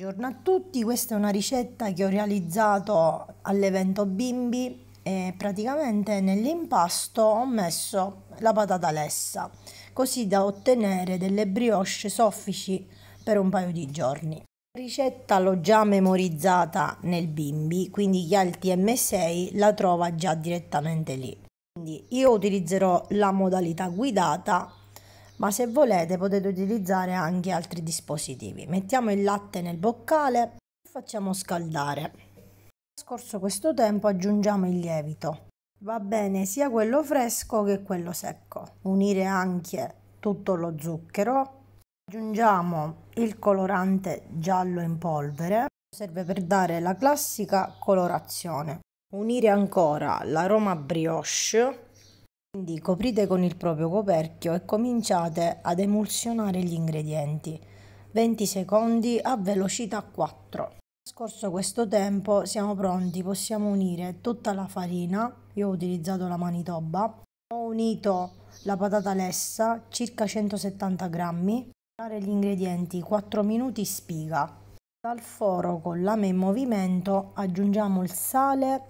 Buongiorno a tutti, questa è una ricetta che ho realizzato all'evento bimbi e praticamente nell'impasto ho messo la patata lessa così da ottenere delle brioche soffici per un paio di giorni. La ricetta l'ho già memorizzata nel bimbi quindi chi ha il TM6 la trova già direttamente lì. Quindi io utilizzerò la modalità guidata ma se volete potete utilizzare anche altri dispositivi. Mettiamo il latte nel boccale e facciamo scaldare. Scorso questo tempo aggiungiamo il lievito. Va bene sia quello fresco che quello secco. Unire anche tutto lo zucchero. Aggiungiamo il colorante giallo in polvere, serve per dare la classica colorazione. Unire ancora l'aroma brioche quindi coprite con il proprio coperchio e cominciate ad emulsionare gli ingredienti. 20 secondi a velocità 4. Scorso questo tempo siamo pronti, possiamo unire tutta la farina, io ho utilizzato la manitoba, ho unito la patata lessa, circa 170 grammi, gli ingredienti 4 minuti spiga. Dal foro con lame in movimento aggiungiamo il sale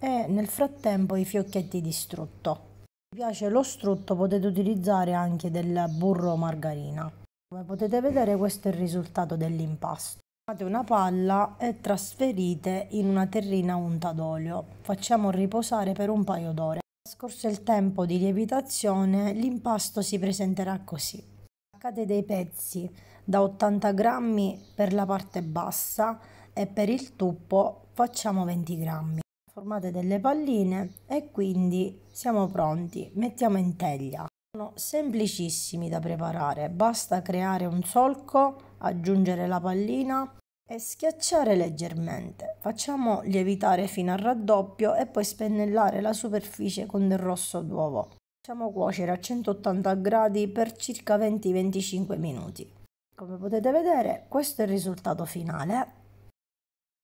e nel frattempo i fiocchetti di strutto piace lo strutto potete utilizzare anche del burro margarina. Come potete vedere questo è il risultato dell'impasto. Fate una palla e trasferite in una terrina unta d'olio. Facciamo riposare per un paio d'ore. Trascorso il tempo di lievitazione l'impasto si presenterà così. Attaccate dei pezzi da 80 grammi per la parte bassa e per il tuppo facciamo 20 grammi formate delle palline e quindi siamo pronti. Mettiamo in teglia. Sono semplicissimi da preparare, basta creare un solco, aggiungere la pallina e schiacciare leggermente. Facciamo lievitare fino al raddoppio e poi spennellare la superficie con del rosso d'uovo. Facciamo cuocere a 180 gradi per circa 20-25 minuti. Come potete vedere questo è il risultato finale